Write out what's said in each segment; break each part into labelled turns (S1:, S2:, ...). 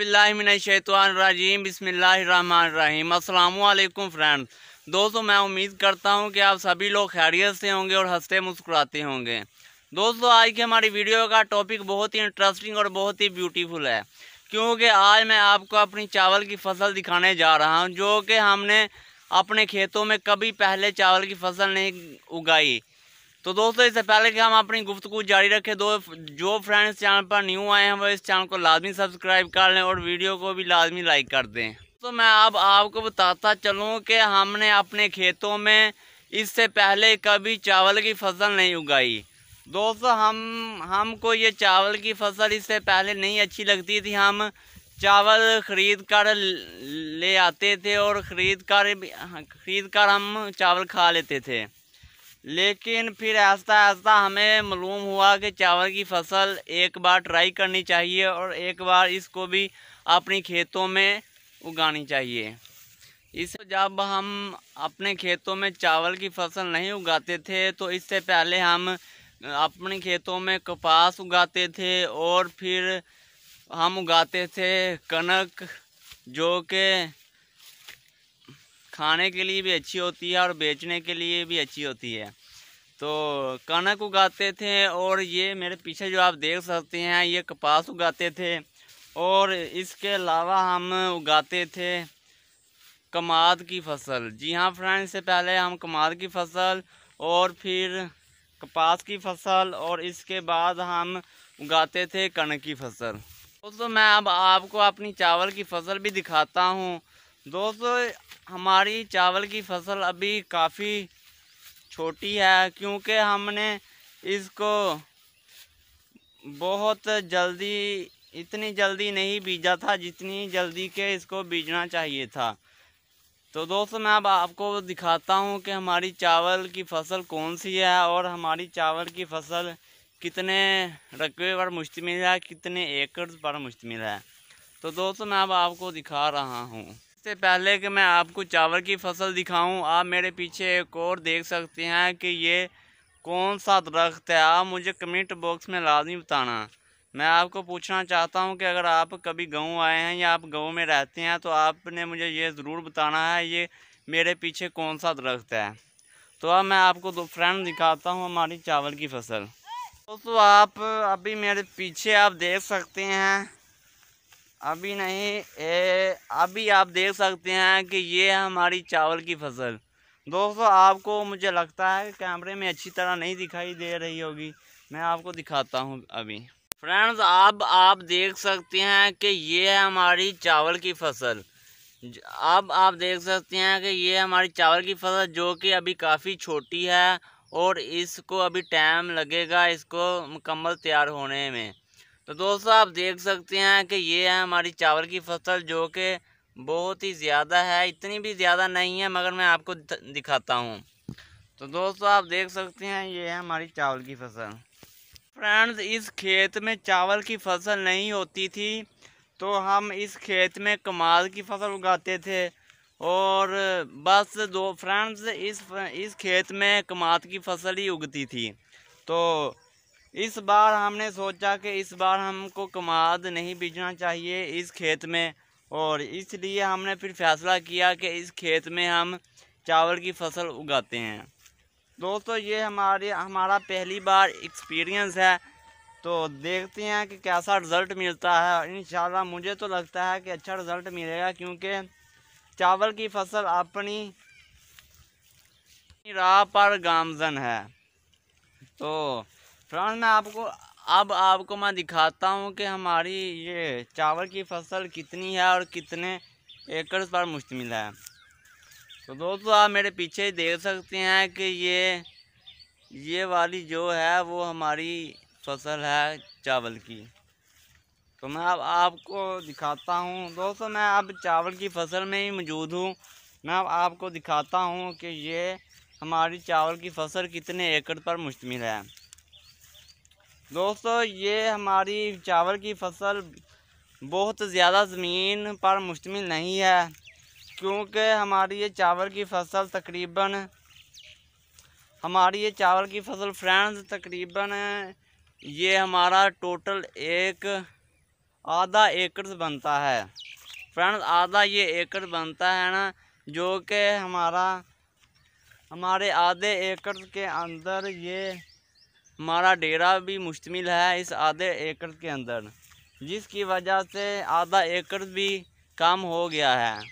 S1: बिस्मिल्लाहिर्रहमानिर्रहीम अस्सलाम वालेकुम फ़्रेंड्स दोस्तों मैं उम्मीद करता हूँ कि आप सभी लोग खैरियत से होंगे और हंसते मुस्कुराते होंगे दोस्तों आज की हमारी वीडियो का टॉपिक बहुत ही इंटरेस्टिंग और बहुत ही ब्यूटीफुल है क्योंकि आज मैं आपको अपनी चावल की फसल दिखाने जा रहा हूँ जो कि हमने अपने खेतों में कभी पहले चावल की फसल नहीं उगाई तो दोस्तों इससे पहले कि हम अपनी गुफ्तु जारी रखें दो जो फ्रेंड्स चैनल पर न्यू आए हैं वो इस चैनल को लाजमी सब्सक्राइब कर लें और वीडियो को भी लाजमी लाइक कर दें तो मैं अब आपको बताता चलूँ कि हमने अपने खेतों में इससे पहले कभी चावल की फसल नहीं उगाई दोस्तों हम हमको ये चावल की फसल इससे पहले नहीं अच्छी लगती थी हम चावल ख़रीद कर ले आते थे और ख़रीद कर हाँ, ख़रीद कर हम चावल खा लेते थे लेकिन फिर आस्ता आस्ता हमें मालूम हुआ कि चावल की फसल एक बार ट्राई करनी चाहिए और एक बार इसको भी अपनी खेतों में उगानी चाहिए इस जब हम अपने खेतों में चावल की फसल नहीं उगाते थे तो इससे पहले हम अपने खेतों में कपास उगाते थे और फिर हम उगाते थे कनक जो कि खाने के लिए भी अच्छी होती है और बेचने के लिए भी अच्छी होती है तो कनक उगाते थे और ये मेरे पीछे जो आप देख सकते हैं ये कपास उगाते थे और इसके अलावा हम उगाते थे कमाद की फसल जी हाँ फ्रेंड्स इससे पहले हम कमाद की फसल और फिर कपास की फसल और इसके बाद हम उगाते थे कनक की फसल दोस्तों मैं अब आपको अपनी चावल की फसल भी दिखाता हूँ दोस्तों हमारी चावल की फसल अभी काफ़ी छोटी है क्योंकि हमने इसको बहुत जल्दी इतनी जल्दी नहीं बीजा था जितनी जल्दी के इसको बीजना चाहिए था तो दोस्तों मैं अब आपको दिखाता हूँ कि हमारी चावल की फसल कौन सी है और हमारी चावल की फसल कितने रकबे पर मुश्तमिल है कितने एकड़ पर मुश्तमिल है तो दोस्तों मैं अब आपको दिखा रहा हूँ इससे पहले कि मैं आपको चावल की फसल दिखाऊं आप मेरे पीछे एक और देख सकते हैं कि ये कौन सा दरख्त है आप मुझे कमेंट बॉक्स में लाजमी बताना मैं आपको पूछना चाहता हूं कि अगर आप कभी गाँव आए हैं या आप गाँव में रहते हैं तो आपने मुझे ये ज़रूर बताना है ये मेरे पीछे कौन सा दरख्त है तो अब मैं आपको दो फ्रेंड दिखाता हूँ हमारी चावल की फसल दोस्तों आप अभी मेरे पीछे आप देख सकते हैं अभी नहीं ए, अभी आप देख सकते हैं कि ये है हमारी चावल की फसल दोस्तों आपको मुझे लगता है कैमरे में अच्छी तरह नहीं दिखाई दे रही होगी मैं आपको दिखाता हूँ अभी फ्रेंड्स अब आप देख सकते हैं कि ये है हमारी चावल की फसल अब आप देख सकते हैं कि ये हमारी चावल की फसल जो कि अभी काफ़ी छोटी है और इसको अभी टाइम लगेगा इसको मुकम्मल तैयार होने में तो दोस्तों आप देख सकते हैं कि ये है हमारी चावल की फसल जो कि बहुत ही ज़्यादा है इतनी भी ज़्यादा नहीं है मगर मैं आपको दिखाता हूँ तो दोस्तों आप देख सकते हैं ये है हमारी चावल की फसल फ्रेंड्स इस खेत में चावल की फसल नहीं होती थी तो हम इस खेत में कमाल की फसल उगाते थे और बस दो फ्रेंड्स इस इस खेत में कमाल की फसल ही उगती थी तो इस बार हमने सोचा कि इस बार हमको कमाद नहीं बीजना चाहिए इस खेत में और इसलिए हमने फिर फैसला किया कि इस खेत में हम चावल की फसल उगाते हैं दोस्तों ये हमारे हमारा पहली बार एक्सपीरियंस है तो देखते हैं कि कैसा रिज़ल्ट मिलता है इन मुझे तो लगता है कि अच्छा रिज़ल्ट मिलेगा क्योंकि चावल की फसल अपनी राह पर गामजन है तो फ्रेंड मैं आपको अब आपको मैं दिखाता हूँ कि हमारी ये चावल की फसल कितनी है और कितने एकड़ पर मुश्तमिल है तो दोस्तों आप मेरे पीछे देख सकते हैं कि ये ये वाली जो है वो हमारी फसल है चावल की तो मैं अब आपको दिखाता हूँ दोस्तों मैं अब चावल की फसल में ही मौजूद हूँ मैं अब आपको दिखाता हूँ कि ये हमारी चावल की फसल कितने एकड़ पर मुश्तमिल है दोस्तों ये हमारी चावल की फसल बहुत ज़्यादा ज़मीन पर मुश्तमिल नहीं है क्योंकि हमारी ये चावल की फसल तकरीबन हमारी ये चावल की फसल फ्रेंड्स तकरीबन ये हमारा टोटल एक आधा एकड़ बनता है फ्रेंड्स आधा ये एकड़ बनता है ना जो कि हमारा हमारे आधे एकड़ के अंदर ये हमारा डेरा भी मुश्तमिल है इस आधे एकड़ के अंदर जिसकी वजह से आधा एकड़ भी कम हो गया है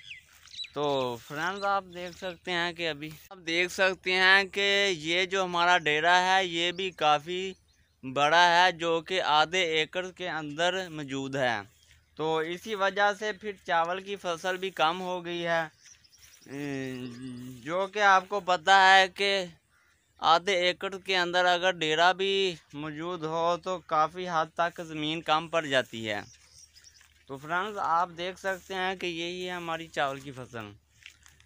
S1: तो फ्रेंड्स आप देख सकते हैं कि अभी आप देख सकते हैं कि ये जो हमारा डेरा है ये भी काफ़ी बड़ा है जो कि आधे एकड़ के अंदर मौजूद है तो इसी वजह से फिर चावल की फसल भी कम हो गई है जो कि आपको पता है कि आधे एकड़ के अंदर अगर डेरा भी मौजूद हो तो काफ़ी हद तक ज़मीन कम पड़ जाती है तो फ्रेंड्स आप देख सकते हैं कि यही है हमारी चावल की फसल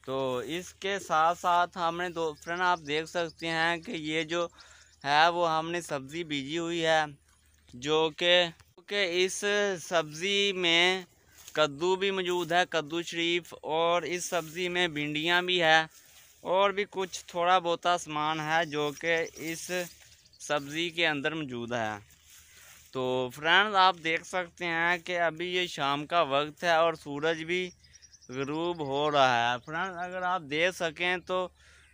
S1: तो इसके साथ साथ हमने दो फ्रेंड आप देख सकते हैं कि ये जो है वो हमने सब्ज़ी बीजी हुई है जो कि के इस सब्ज़ी में कद्दू भी मौजूद है कद्दू शरीफ और इस सब्ज़ी में भिंडियाँ भी है और भी कुछ थोड़ा बहुत सामान है जो कि इस सब्ज़ी के अंदर मौजूद है तो फ्रेंड्स आप देख सकते हैं कि अभी ये शाम का वक्त है और सूरज भी गरूब हो रहा है फ्रेंड्स अगर आप देख सकें तो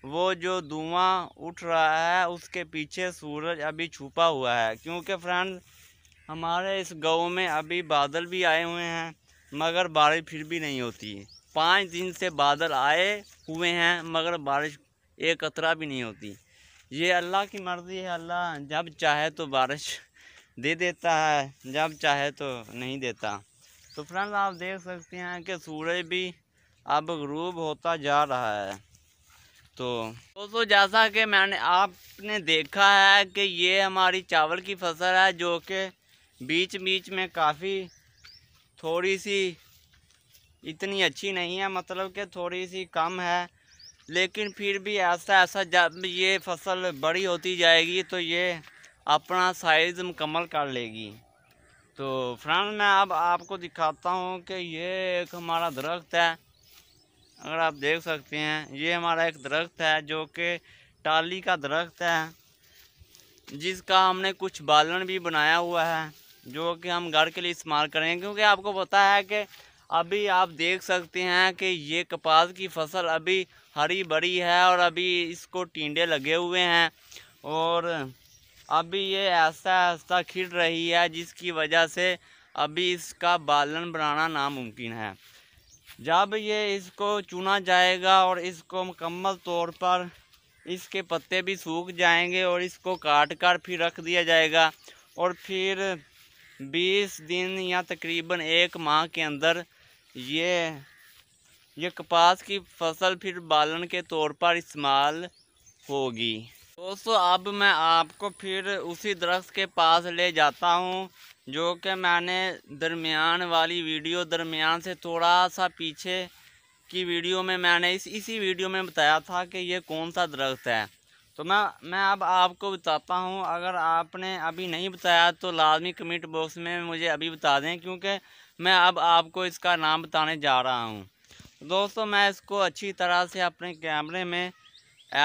S1: वो जो धुआँ उठ रहा है उसके पीछे सूरज अभी छुपा हुआ है क्योंकि फ्रेंड हमारे इस गांव में अभी बादल भी आए हुए हैं मगर बारिश फिर भी नहीं होती है पाँच दिन से बादल आए हुए हैं मगर बारिश एक कतरा भी नहीं होती ये अल्लाह की मर्ज़ी है अल्लाह जब चाहे तो बारिश दे देता है जब चाहे तो नहीं देता तो फ्रेंड आप देख सकते हैं कि सूरज भी अब गरूब होता जा रहा है तो दोस्तों जैसा कि मैंने आपने देखा है कि ये हमारी चावल की फसल है जो कि बीच बीच में काफ़ी थोड़ी सी इतनी अच्छी नहीं है मतलब कि थोड़ी सी कम है लेकिन फिर भी ऐसा ऐसा जब ये फसल बड़ी होती जाएगी तो ये अपना साइज़ मुकम्मल कर लेगी तो फ्रेंड मैं अब आपको दिखाता हूँ कि ये एक हमारा दरख्त है अगर आप देख सकते हैं ये हमारा एक दरख्त है जो कि टाली का दरख्त है जिसका हमने कुछ बालन भी बनाया हुआ है जो कि हम घर के लिए इस्तेमाल करेंगे क्योंकि आपको पता है कि अभी आप देख सकते हैं कि ये कपास की फसल अभी हरी भरी है और अभी इसको टींडे लगे हुए हैं और अभी ये ऐसा ऐसा खिल रही है जिसकी वजह से अभी इसका बालन बनाना नामुमकिन है जब ये इसको चुना जाएगा और इसको मुकम्मल तौर पर इसके पत्ते भी सूख जाएंगे और इसको काट कर फिर रख दिया जाएगा और फिर 20 दिन या तकरीबन एक माह के अंदर ये ये कपास की फसल फिर बालन के तौर पर इस्तेमाल होगी दोस्तों अब मैं आपको फिर उसी दरख्त के पास ले जाता हूँ जो कि मैंने दरमियान वाली वीडियो दरमियान से थोड़ा सा पीछे की वीडियो में मैंने इस इसी वीडियो में बताया था कि ये कौन सा दरख्त है तो मैं मैं अब आपको बताता हूँ अगर आपने अभी नहीं बताया तो लाजमी कमेंट बॉक्स में मुझे अभी बता दें क्योंकि मैं अब आपको इसका नाम बताने जा रहा हूँ दोस्तों मैं इसको अच्छी तरह से अपने कैमरे में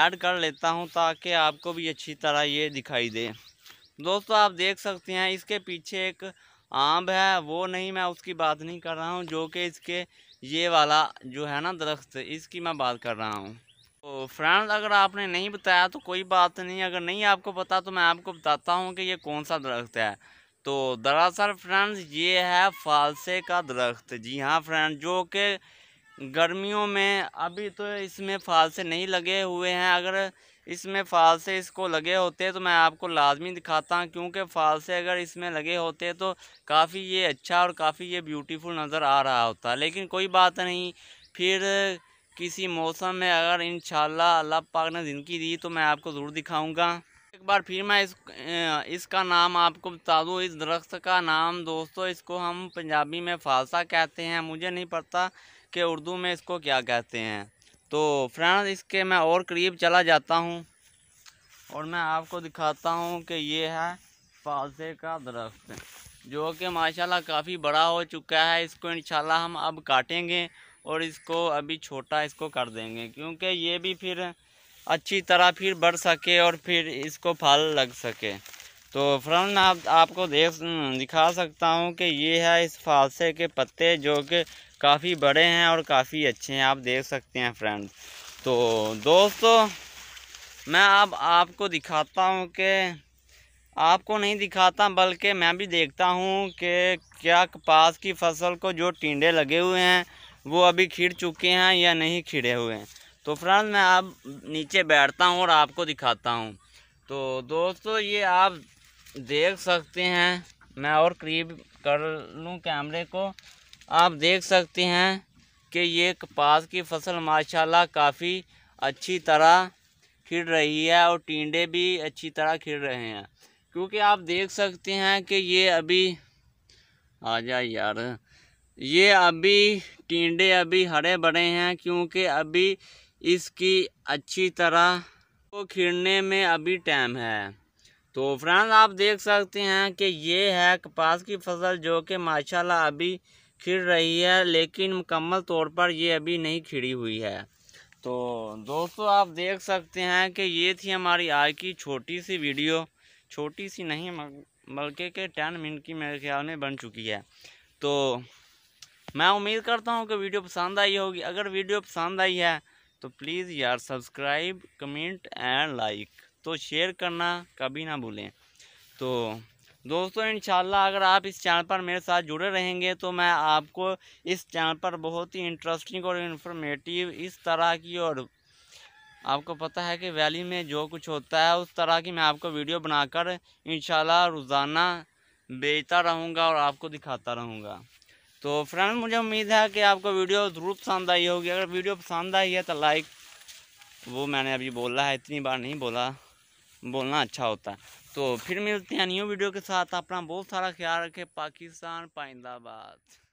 S1: ऐड कर लेता हूँ ताकि आपको भी अच्छी तरह ये दिखाई दे दोस्तों आप देख सकते हैं इसके पीछे एक आम है वो नहीं मैं उसकी बात नहीं कर रहा हूँ जो कि इसके ये वाला जो है ना दरख्त इसकी मैं बात कर रहा हूँ तो फ्रेंड्स अगर आपने नहीं बताया तो कोई बात नहीं अगर नहीं आपको पता तो मैं आपको बताता हूँ कि ये कौन सा दरख्त है तो दरअसल फ्रेंड्स ये है फालसे का दरख्त जी हाँ फ्रेंड जो कि गर्मियों में अभी तो इसमें फालसे नहीं लगे हुए हैं अगर इसमें फालसे इसको लगे होते तो मैं आपको लाजमी दिखाता क्योंकि फालसे अगर इसमें लगे होते तो काफ़ी ये अच्छा और काफ़ी ये ब्यूटीफुल नज़र आ रहा होता लेकिन कोई बात नहीं फिर किसी मौसम में अगर इन अल्लाह पाक ने ज़िंदगी दी तो मैं आपको ज़रूर दिखाऊँगा एक बार फिर मैं इस इसका नाम आपको बता दूँ इस दरख्त का नाम दोस्तों इसको हम पंजाबी में फालसा कहते हैं मुझे नहीं पता कि उर्दू में इसको क्या कहते हैं तो फ्रेंड इसके मैं और करीब चला जाता हूँ और मैं आपको दिखाता हूँ कि ये है फालसे का दरख्त जो कि माशाल्लाह काफ़ी बड़ा हो चुका है इसको इंशाल्लाह हम अब काटेंगे और इसको अभी छोटा इसको कर देंगे क्योंकि ये भी फिर अच्छी तरह फिर बढ़ सके और फिर इसको फल लग सके तो फ्रेंड आप आपको देख हम्म, दिखा सकता हूँ कि ये है इस फालसे के पत्ते जो कि काफ़ी बड़े हैं और काफ़ी अच्छे हैं आप देख सकते हैं फ्रेंड तो दोस्तों मैं अब आप, आपको दिखाता हूँ कि आपको नहीं दिखाता बल्कि मैं भी देखता हूँ कि क्या कपास की फसल को जो टीडे लगे हुए हैं वो अभी खिड़ चुके हैं या नहीं खिड़े हुए हैं तो फ्रेंड्स मैं अब नीचे बैठता हूँ और आपको दिखाता हूँ तो दोस्तों ये आप देख सकते हैं मैं और करीब कर लूँ कैमरे को आप देख सकते हैं कि ये कपास की फसल माशाल्लाह काफ़ी अच्छी तरह खिड़ रही है और टींडे भी अच्छी तरह खिड़ रहे हैं क्योंकि आप देख सकते हैं कि ये अभी आ जा यार ये अभी टींडे अभी हरे भरे हैं क्योंकि अभी इसकी अच्छी तरह को खिड़ने में अभी टाइम है तो फ्रेंड्स आप देख सकते हैं कि ये है कपास की फसल जो कि माशाल्लाह अभी खिड़ रही है लेकिन मुकम्मल तौर पर ये अभी नहीं खिड़ी हुई है तो दोस्तों आप देख सकते हैं कि ये थी हमारी आज की छोटी सी वीडियो छोटी सी नहीं बल्कि के टेन मिनट की मेरे ख्याल में बन चुकी है तो मैं उम्मीद करता हूँ कि वीडियो पसंद आई होगी अगर वीडियो पसंद आई है तो प्लीज़ यार सब्सक्राइब कमेंट एंड लाइक तो शेयर करना कभी ना भूलें तो दोस्तों इन अगर आप इस चैनल पर मेरे साथ जुड़े रहेंगे तो मैं आपको इस चैनल पर बहुत ही इंटरेस्टिंग और इन्फॉर्मेटिव इस तरह की और आपको पता है कि वैली में जो कुछ होता है उस तरह की मैं आपको वीडियो बनाकर इन रोज़ाना बेचता रहूँगा और आपको दिखाता रहूँगा तो फ्रेंड मुझे उम्मीद है कि आपको वीडियो ज़रूर पसंद आई होगी अगर वीडियो पसंद आई है तो लाइक वो मैंने अभी बोला है इतनी बार नहीं बोला बोलना अच्छा होता है तो फिर मिलते हैं न्यू वीडियो के साथ अपना बहुत सारा ख्याल रखें पाकिस्तान पाइंदाबाद